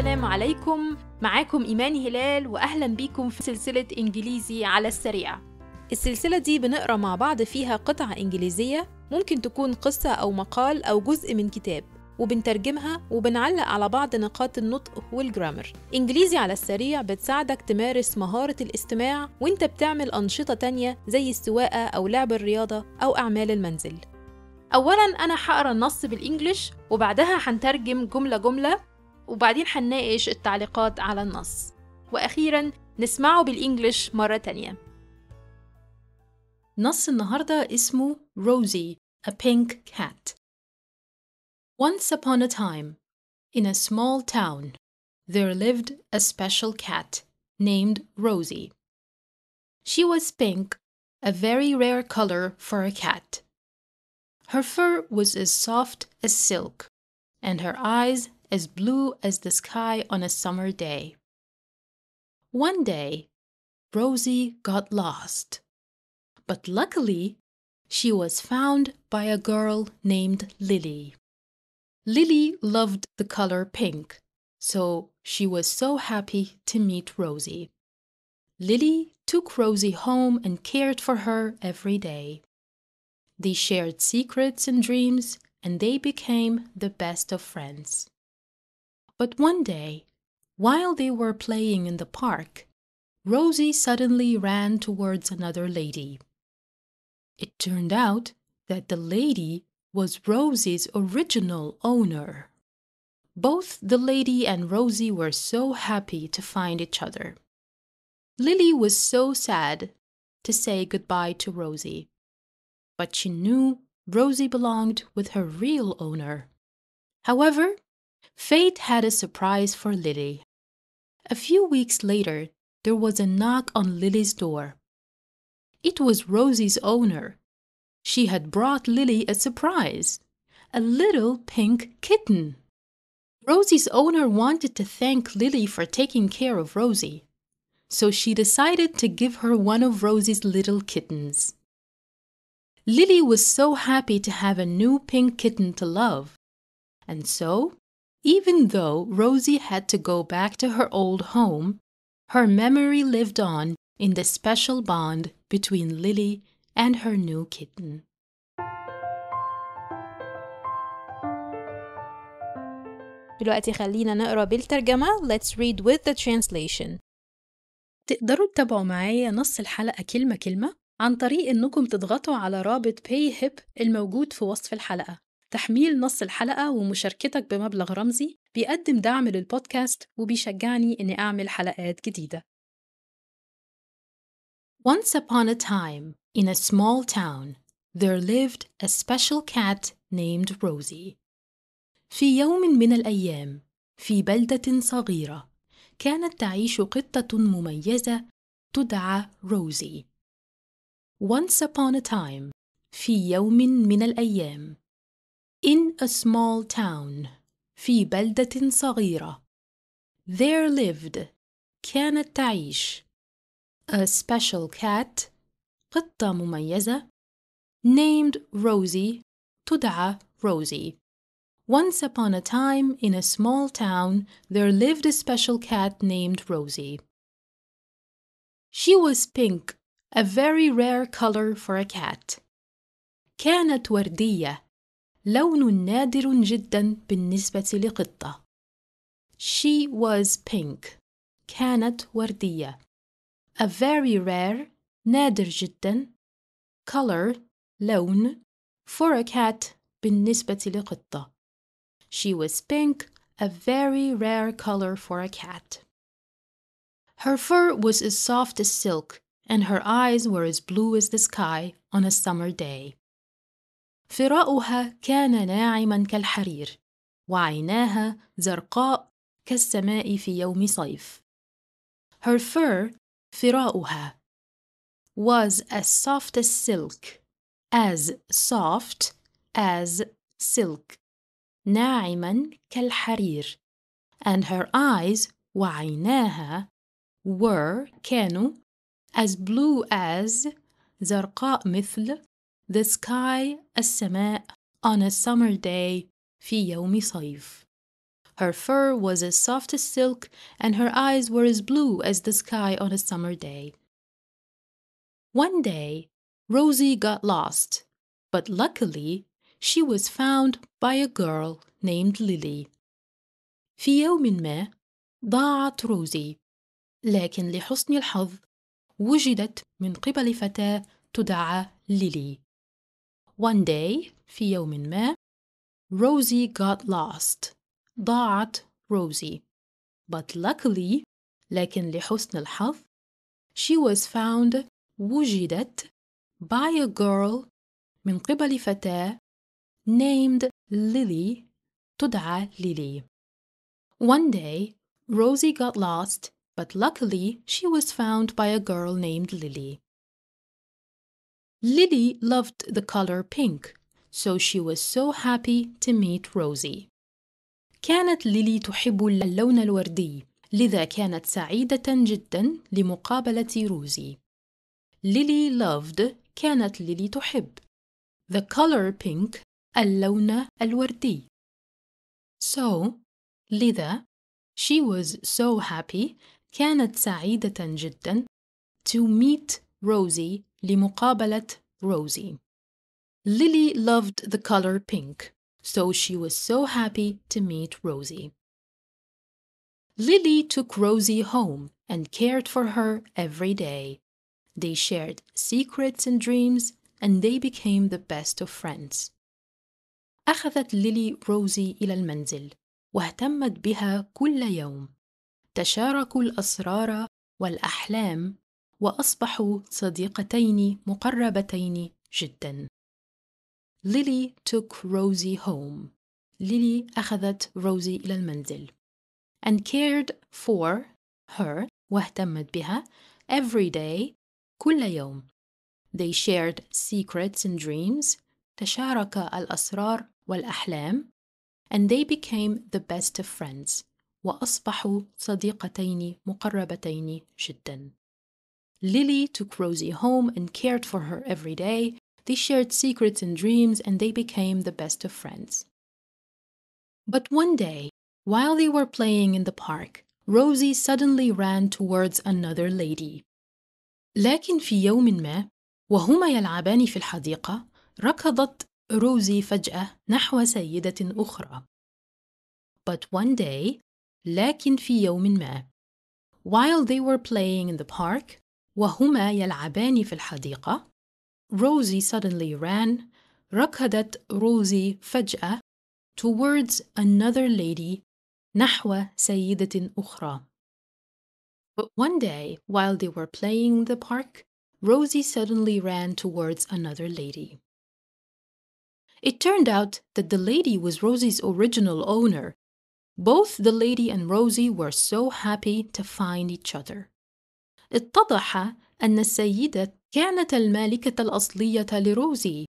السلام عليكم معاكم إيمان هلال وأهلا بيكم في سلسلة إنجليزي على السريع السلسلة دي بنقرأ مع بعض فيها قطعة إنجليزية ممكن تكون قصة أو مقال أو جزء من كتاب وبنترجمها وبنعلق على بعض نقاط النطق والجرامر إنجليزي على السريع بتساعدك تمارس مهارة الاستماع وانت بتعمل أنشطة تانية زي السواقة أو لعب الرياضة أو أعمال المنزل أولا أنا هقرأ النص بالإنجلش وبعدها هنترجم جملة جملة وبعدين حنناقش التعليقات على النص وأخيرا نسمعه بالإنجليش مرة تانية نص النهاردة اسمه Rosie, a pink cat. Once upon a time, in a small town, there lived a special cat named Rosie. She was pink, a very rare color for a cat. Her fur was as soft as silk, and her eyes as blue as the sky on a summer day. One day, Rosie got lost. But luckily, she was found by a girl named Lily. Lily loved the color pink, so she was so happy to meet Rosie. Lily took Rosie home and cared for her every day. They shared secrets and dreams, and they became the best of friends. But one day, while they were playing in the park, Rosie suddenly ran towards another lady. It turned out that the lady was Rosie's original owner. Both the lady and Rosie were so happy to find each other. Lily was so sad to say goodbye to Rosie, but she knew Rosie belonged with her real owner. However, Fate had a surprise for Lily. A few weeks later, there was a knock on Lily's door. It was Rosie's owner. She had brought Lily a surprise a little pink kitten. Rosie's owner wanted to thank Lily for taking care of Rosie, so she decided to give her one of Rosie's little kittens. Lily was so happy to have a new pink kitten to love, and so even though Rosie had to go back to her old home, her memory lived on in the special bond between Lily and her new kitten. دلوقتي خلينا نقرا بالترجمة Let's read with the translation تقدروا تتابعوا معايا نص الحلقة كلمة كلمة عن طريق إنكم تضغطوا على رابط PayHip الموجود في وصف الحلقة تحميل نص الحلقة ومشاركتك بمبلغ رمزي بيقدم دعم للبودكاست وبيشجعني إني أعمل حلقات جديدة. Once upon a time, in a small town, there lived a special cat named Rosie. في يوم من الأيام، في بلدة صغيرة، كانت تعيش قطة مميزة تدعى روزي. Once upon a time، في يوم من الأيام، In a small town في بلدة صغيرة There lived كانت تعيش A special cat قطة مميزة named Rosie تدعى Rosie Once upon a time in a small town there lived a special cat named Rosie. She was pink, a very rare color for a cat. كانت وردية لون نادر جدا بالنسبة لقطة. She was pink. كانت وردية. A very rare نادر جدا. Color لون for a cat بالنسبة لقطة. She was pink, a very rare color for a cat. Her fur was as soft as silk, and her eyes were as blue as the sky on a summer day. فراؤها كان ناعما كالحرير وعيناها زرقاء كالسماء في يوم صيف her fur فراؤها was as soft as silk as soft as silk ناعما كالحرير and her eyes وعيناها were كانوا as blue as زرقاء مثل The sky السماء on a summer day في يوم صيف. Her fur was as soft as silk, and her eyes were as blue as the sky on a summer day. One day, Rosie got lost, but luckily, she was found by a girl named Lily. في يوم ما ضاعت روزي لكن لحسن الحظ وجدت من قبل فتاة تدعى ليلي one day, في يوم ما, Rosie got lost. ضاعت Rosie. But luckily, لكن لحسن الحظ, she was found وجدت by a girl من قبل فتاة named Lily تدعى Lily. One day, Rosie got lost, but luckily she was found by a girl named Lily. Lily loved the color pink, so she was so happy to meet Rosie. كانت ليلي تحب اللون الوردي، لذا كانت سعيدة جدا لمقابلة روزي. ليلي loved كانت ليلي تحب. The color pink اللون الوردي. So لذا she was so happy كانت سعيدة جدا to meet روزي لمقابلة Rosie. Lily loved the color pink, so she was so happy to meet Rosie. Lily took Rosie home and cared for her every day. They shared secrets and dreams, and they became the best of friends. أخذت ليلي روزي إلى المنزل واهتمت بها كل يوم. تشاركوا الأسرار والأحلام وأصبحوا صديقتين مقربتين جدا. Lily took Rosie home. Lily أخذت روزي إلى المنزل. And cared for her واهتمت بها every day كل يوم. They shared secrets and dreams. تشارك الأسرار والأحلام. And they became the best of friends. وأصبحوا صديقتين مقربتين جدا. Lily took Rosie home and cared for her every day. They shared secrets and dreams, and they became the best of friends. But one day, while they were playing in the park, Rosie suddenly ran towards another lady. لكن في يوم ما وهما يلعبان في الحديقة ركضت روزي فجأة نحو سيدة أخرى. But one day, لكن في يوم ما, while they were playing in the park, وهما يلعبان في الحديقة Rosie suddenly ran ركضت روزي فجأة towards another lady نحو سيدة أخرى But one day, while they were playing in the park, Rosie suddenly ran towards another lady. It turned out that the lady was Rosie's original owner. Both the lady and Rosie were so happy to find each other. اتضح أن السيدة كانت المالكة الأصلية لروزي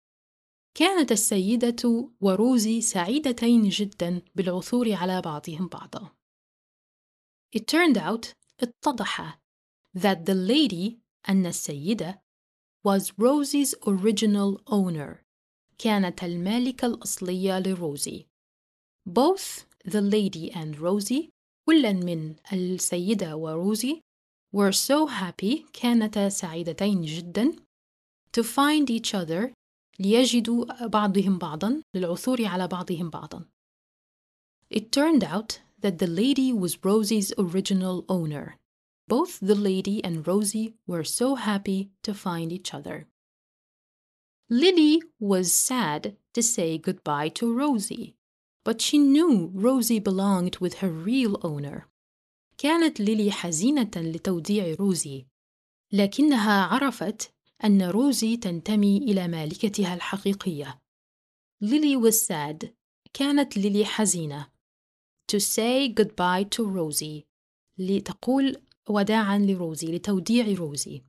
كانت السيدة وروزي سعيدتين جدا بالعثور على بعضهم بعضا It turned out اتضح that the lady أن السيدة was Rosie's original owner كانت المالكة الأصلية لروزي Both the lady and Rosie كل من السيدة وروزي were so happy كانتا سعيدتين جدا to find each other ليجدوا بعضهم بعضا للعثور على بعضهم بعضا It turned out that the lady was Rosie's original owner. Both the lady and Rosie were so happy to find each other. Lily was sad to say goodbye to Rosie, but she knew Rosie belonged with her real owner. كانت ليلي حزينة لتوديع روزي، لكنها عرفت أن روزي تنتمي إلى مالكتها الحقيقية، ليلي was sad. كانت ليلي حزينة. To say goodbye to Rosie. لتقول وداعا لروزي، لتوديع روزي.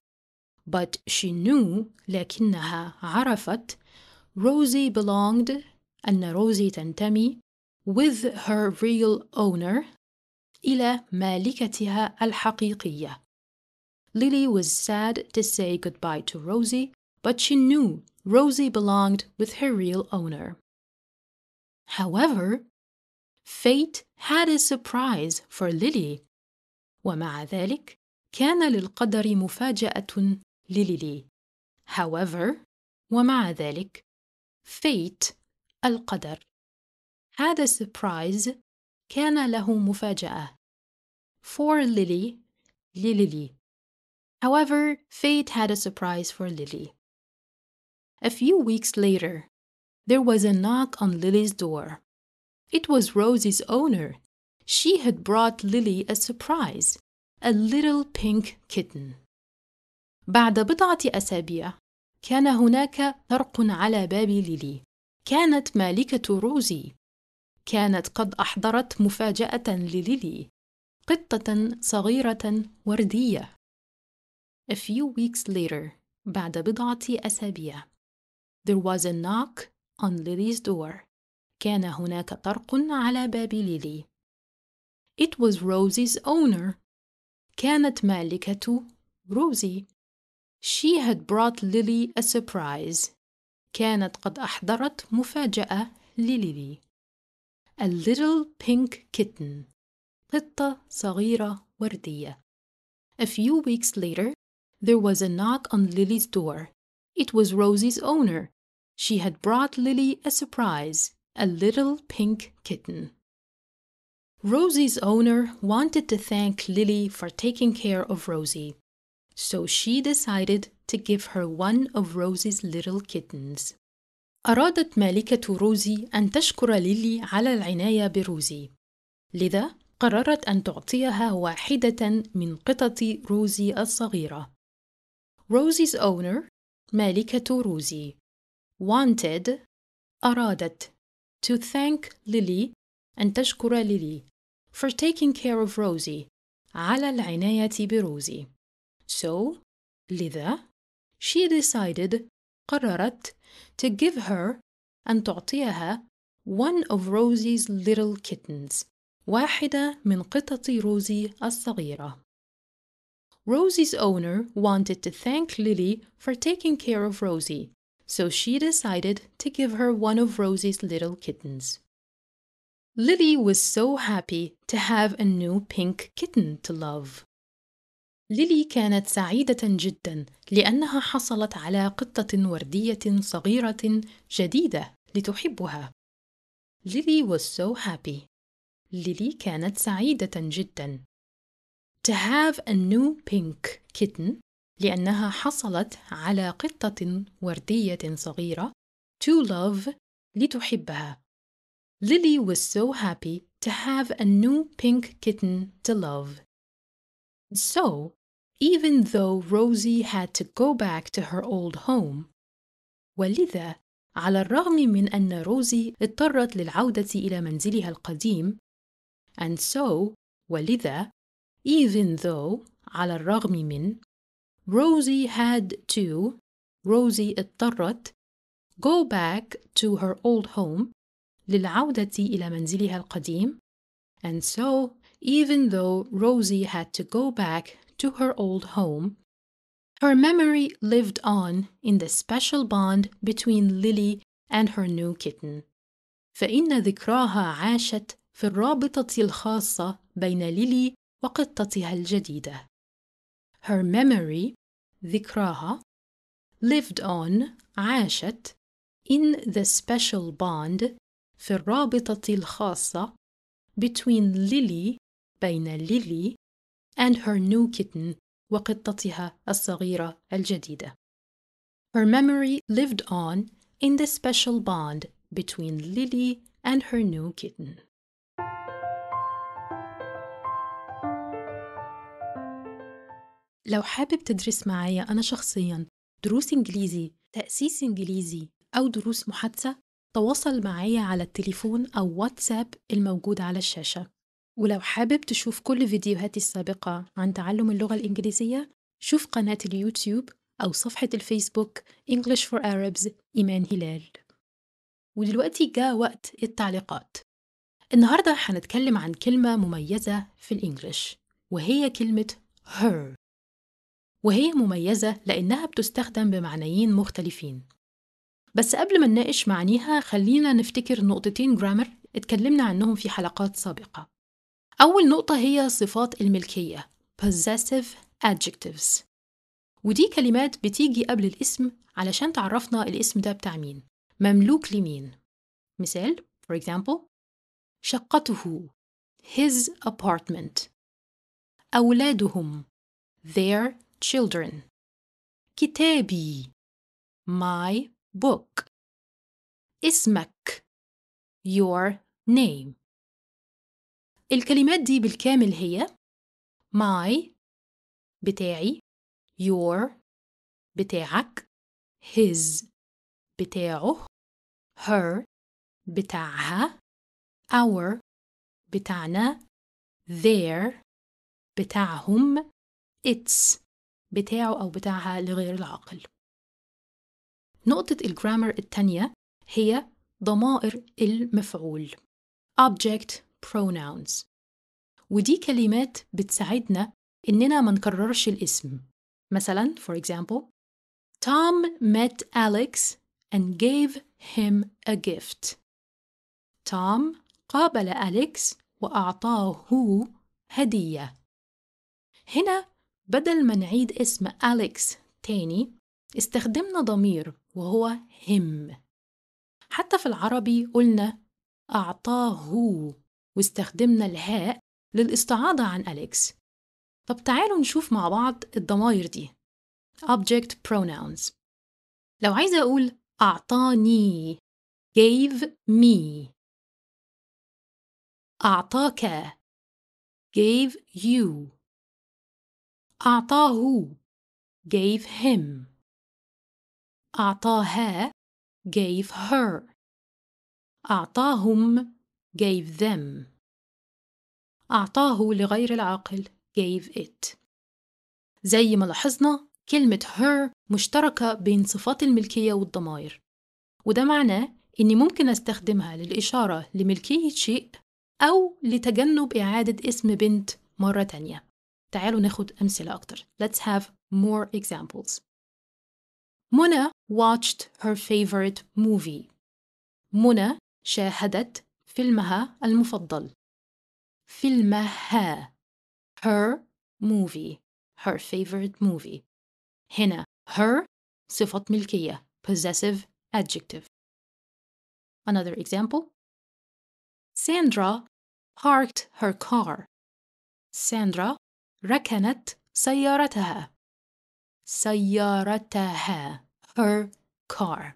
But she knew لكنها عرفت روزي belonged أن روزي تنتمي with her real owner إلى مالكتها الحقيقية. Lily was sad to say goodbye to Rosie, but she knew Rosie belonged with her real owner. However, fate had a surprise for Lily. ومع ذلك كان للقدر مفاجأة لليلي. However, ومع ذلك, fate, القدر, had a surprise كان له مفاجأة. For Lily, Lily. However, fate had a surprise for Lily. A few weeks later, there was a knock on Lily's door. It was Rosie's owner. She had brought Lily a surprise, a little pink kitten. بعد بضعة أسابيع، كان هناك طرق على باب ليلي. كانت مالكة روزي كانت قد أحضرت مفاجأة لليلي قطة صغيرة وردية. A few weeks later, بعد بضعة أسابيع, there was a knock on Lily's door. كان هناك طرق على باب ليلي. It was Rosie's owner. كانت مالكة روزي. She had brought Lily a surprise. كانت قد أحضرت مفاجأة لليلي. A little pink kitten. قطة صغيرة وردية. A few weeks later, there was a knock on Lily's door. It was Rosie's owner. She had brought Lily a surprise a little pink kitten. Rosie's owner wanted to thank Lily for taking care of Rosie, so she decided to give her one of Rosie's little kittens. أرادت مالكة روزي أن تشكر ليلي على العناية بروزي، لذا قررت أن تعطيها واحدة من قطط روزي الصغيرة. Rosie's owner مالكة روزي wanted أرادت to thank Lily أن تشكر ليلي for taking care of Rosie على العناية بروزي. So لذا she decided قررت to give her أن تعطيها one of Rosie's little kittens واحدة من قطط روزي الصغيرة Rosie's owner wanted to thank Lily for taking care of Rosie, so she decided to give her one of Rosie's little kittens. Lily was so happy to have a new pink kitten to love. ليلي كانت سعيدة جدا لأنها حصلت على قطة وردية صغيرة جديدة لتحبها. ليلي was so happy. ليلي كانت سعيدة جدا. To have a new pink kitten لأنها حصلت على قطة وردية صغيرة to love لتحبها. Lily was so happy to have a new pink kitten to love. So, even though Rosie had to go back to her old home ولذا على الرغم من أن روزي اضطرت للعودة إلى منزلها القديم and so ولذا even though على الرغم من Rosie had to Rosie اضطرت go back to her old home للعودة إلى منزلها القديم and so even though Rosie had to go back to her old home, her memory lived on in the special bond between Lily and her new kitten. فإن ذكراها عاشت في الرابطة الخاصة بين ليلي وقطتها الجديدة. Her memory, ذكراها, lived on, عاشت, in the special bond, في الرابطة الخاصة, between Lily, بين ليلي and her new kitten وقطتها الصغيرة الجديدة. Her memory lived on in the special bond between Lily and her new kitten. لو حابب تدرس معايا أنا شخصياً دروس إنجليزي، تأسيس إنجليزي أو دروس محادثة، تواصل معايا على التليفون أو واتساب الموجود على الشاشة. ولو حابب تشوف كل فيديوهاتي السابقة عن تعلم اللغة الإنجليزية شوف قناة اليوتيوب أو صفحة الفيسبوك English for Arabs إيمان هلال ودلوقتي جاء وقت التعليقات النهاردة هنتكلم عن كلمة مميزة في الإنجليش وهي كلمة her وهي مميزة لأنها بتستخدم بمعنيين مختلفين بس قبل ما نناقش معانيها خلينا نفتكر نقطتين جرامر اتكلمنا عنهم في حلقات سابقة أول نقطة هي صفات الملكية possessive adjectives ودي كلمات بتيجي قبل الاسم علشان تعرفنا الاسم ده بتاع مين مملوك لمين مثال for example شقته his apartment أولادهم their children كتابي my book اسمك your name الكلمات دي بالكامل هي my بتاعي your بتاعك his بتاعه her بتاعها our بتاعنا their بتاعهم its بتاعه أو بتاعها لغير العاقل نقطة الجرامر التانية هي ضمائر المفعول object pronouns ودي كلمات بتساعدنا إننا ما نكررش الاسم مثلا for example Tom met Alex and gave him a gift Tom قابل أليكس وأعطاه هدية هنا بدل ما نعيد اسم Alex تاني استخدمنا ضمير وهو him حتى في العربي قلنا أعطاه واستخدمنا الهاء للاستعاضة عن أليكس طب تعالوا نشوف مع بعض الضماير دي object pronouns لو عايزة أقول أعطاني gave me أعطاك gave you أعطاه gave him أعطاها gave her أعطاهم gave them أعطاه لغير العاقل gave it زي ما لاحظنا كلمة her مشتركة بين صفات الملكية والضمائر وده معناه إني ممكن أستخدمها للإشارة لملكية شيء أو لتجنب إعادة اسم بنت مرة تانية تعالوا ناخد أمثلة أكتر Let's have more examples منى watched her favorite movie منى شاهدت فيلمها المفضل فيلمها her movie her favorite movie هنا her صفة ملكية possessive adjective Another example Sandra parked her car Sandra ركنت سيارتها سيارتها her car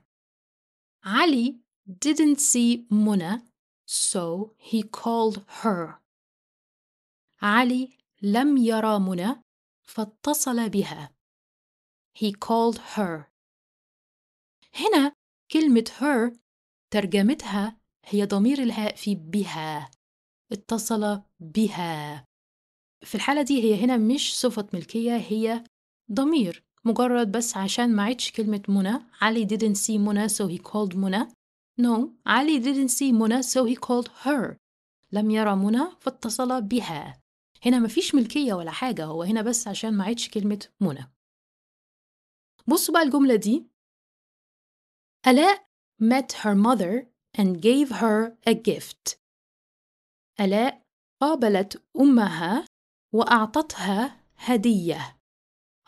علي didn't see منى So he called her. علي لم يرى منى فاتصل بها. He called her. هنا كلمة her ترجمتها هي ضمير الهاء في بها اتصل بها في الحالة دي هي هنا مش صفة ملكية هي ضمير مجرد بس عشان ما عدش كلمة منى علي didn't see منى so he called منى No, Ali didn't see منى so he called her. لم يرى منى فاتصل بها. هنا مفيش ملكية ولا حاجة هو هنا بس عشان ما عادش كلمة منى. بصوا بقى الجملة دي. آلاء met her mother and gave her a gift. آلاء قابلت أمها وأعطتها هدية.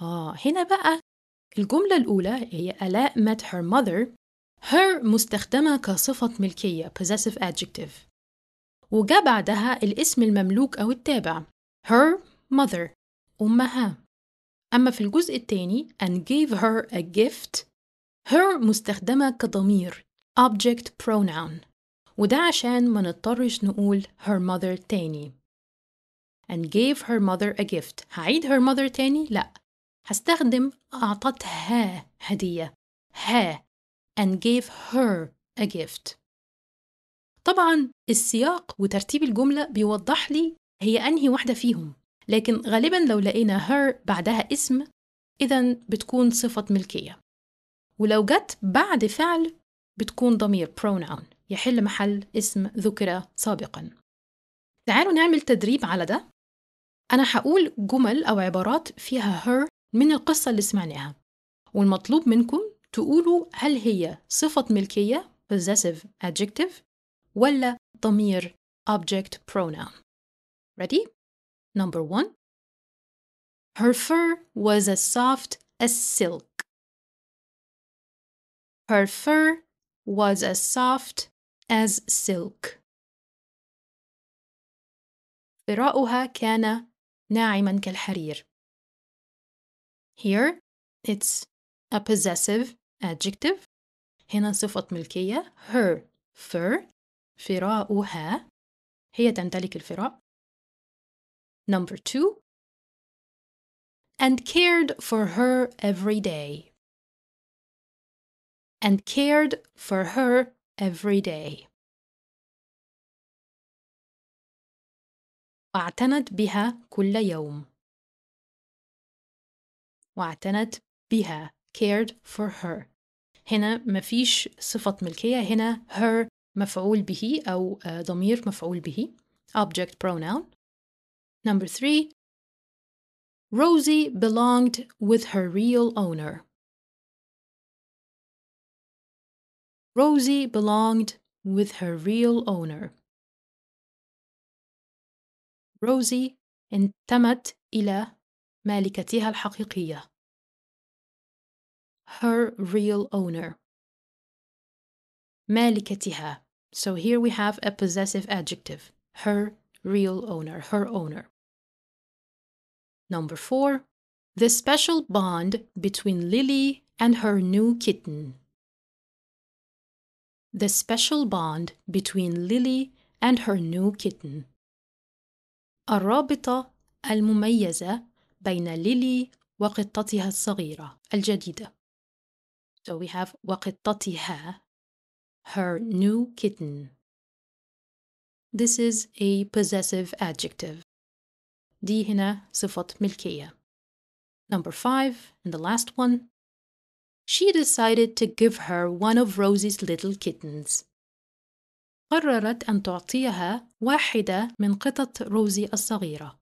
آه هنا بقى الجملة الأولى هي آلاء met her mother her مستخدمة كصفة ملكية possessive adjective وجاء بعدها الاسم المملوك أو التابع her mother أمها أما في الجزء الثاني and gave her a gift her مستخدمة كضمير object pronoun وده عشان ما نضطرش نقول her mother تاني and gave her mother a gift هعيد her mother تاني؟ لأ هستخدم أعطتها هدية ها and gave her a gift طبعا السياق وترتيب الجملة بيوضح لي هي أنهي واحدة فيهم لكن غالبا لو لقينا her بعدها اسم إذا بتكون صفة ملكية ولو جت بعد فعل بتكون ضمير pronoun يحل محل اسم ذكر سابقا تعالوا نعمل تدريب على ده أنا هقول جمل أو عبارات فيها her من القصة اللي سمعناها والمطلوب منكم تقولوا هل هي صفة ملكية possessive adjective ولا ضمير object pronoun. Ready? Number one. Her fur was as soft as silk. Her fur was as soft as silk. فراؤها كان ناعما كالحرير. Here, it's a possessive adjective هنا صفة ملكية her fur فراؤها هي تمتلك الفراء number two and cared for her every day and cared for her every day واعتنت بها كل يوم واعتنت بها cared for her هنا مفيش صفة ملكية هنا her مفعول به أو ضمير مفعول به object pronoun number three Rosie belonged with her real owner Rosie belonged with her real owner Rosie انتمت إلى مالكتها الحقيقية her real owner. مالكتها. So here we have a possessive adjective, her real owner, her owner. Number four, the special bond between Lily and her new kitten. The special bond between Lily and her new kitten. الرابطة المميزة بين ليلي وقطتها الصغيرة الجديدة. So we have وقطتها, her new kitten. This is a possessive adjective. دي هنا صفة ملكية. Number five, and the last one. She decided to give her one of Rosie's little kittens. قررت أن تعطيها واحدة من قطط روزي الصغيرة.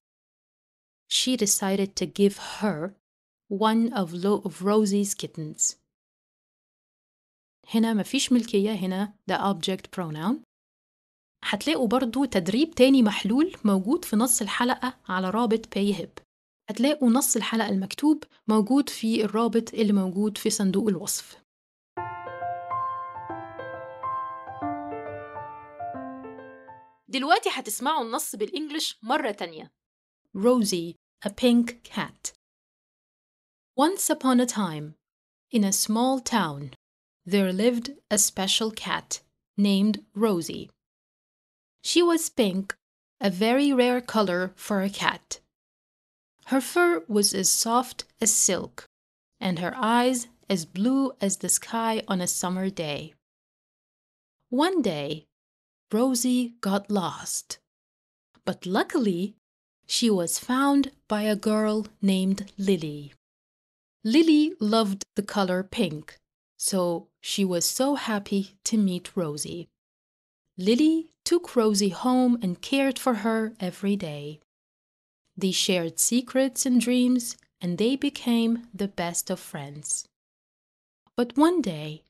She decided to give her one of, Lo of Rosie's kittens. هنا ما فيش ملكية هنا ده object pronoun هتلاقوا برضو تدريب تاني محلول موجود في نص الحلقة على رابط PayHip هتلاقوا نص الحلقة المكتوب موجود في الرابط اللي موجود في صندوق الوصف دلوقتي هتسمعوا النص بالإنجلش مرة تانية Rosie, a pink cat Once upon a time, in a small town there lived a special cat named Rosie. She was pink, a very rare color for a cat. Her fur was as soft as silk, and her eyes as blue as the sky on a summer day. One day, Rosie got lost. But luckily, she was found by a girl named Lily. Lily loved the color pink, so she was so happy to meet Rosie. Lily took Rosie home and cared for her every day. They shared secrets and dreams, and they became the best of friends. But one day,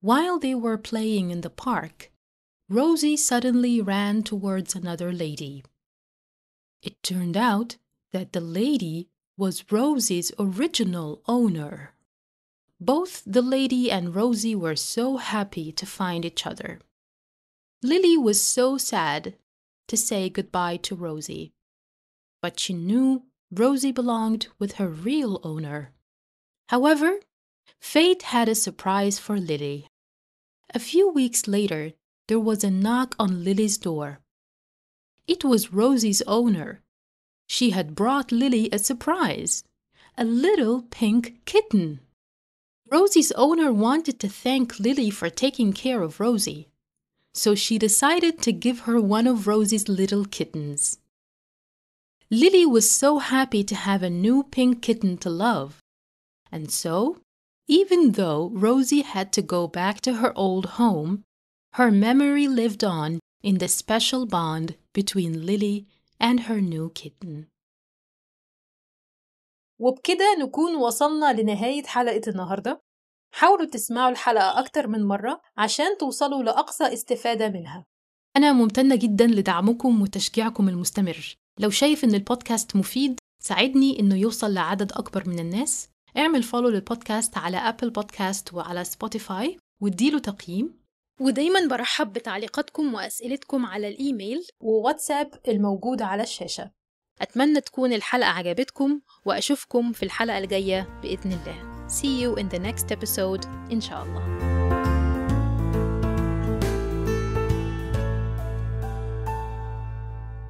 while they were playing in the park, Rosie suddenly ran towards another lady. It turned out that the lady was Rosie's original owner. Both the lady and Rosie were so happy to find each other. Lily was so sad to say goodbye to Rosie, but she knew Rosie belonged with her real owner. However, fate had a surprise for Lily. A few weeks later, there was a knock on Lily's door. It was Rosie's owner. She had brought Lily a surprise a little pink kitten. Rosie's owner wanted to thank Lily for taking care of Rosie, so she decided to give her one of Rosie's little kittens. Lily was so happy to have a new pink kitten to love, and so, even though Rosie had to go back to her old home, her memory lived on in the special bond between Lily and her new kitten. وبكده نكون وصلنا لنهاية حلقة النهاردة حاولوا تسمعوا الحلقة أكتر من مرة عشان توصلوا لأقصى استفادة منها أنا ممتنة جدا لدعمكم وتشجيعكم المستمر لو شايف إن البودكاست مفيد ساعدني إنه يوصل لعدد أكبر من الناس اعمل فولو للبودكاست على أبل بودكاست وعلى سبوتيفاي واديله تقييم ودايما برحب بتعليقاتكم وأسئلتكم على الإيميل وواتساب الموجود على الشاشة أتمنى تكون الحلقة عجبتكم وأشوفكم في الحلقة الجاية بإذن الله See you in the next episode إن شاء الله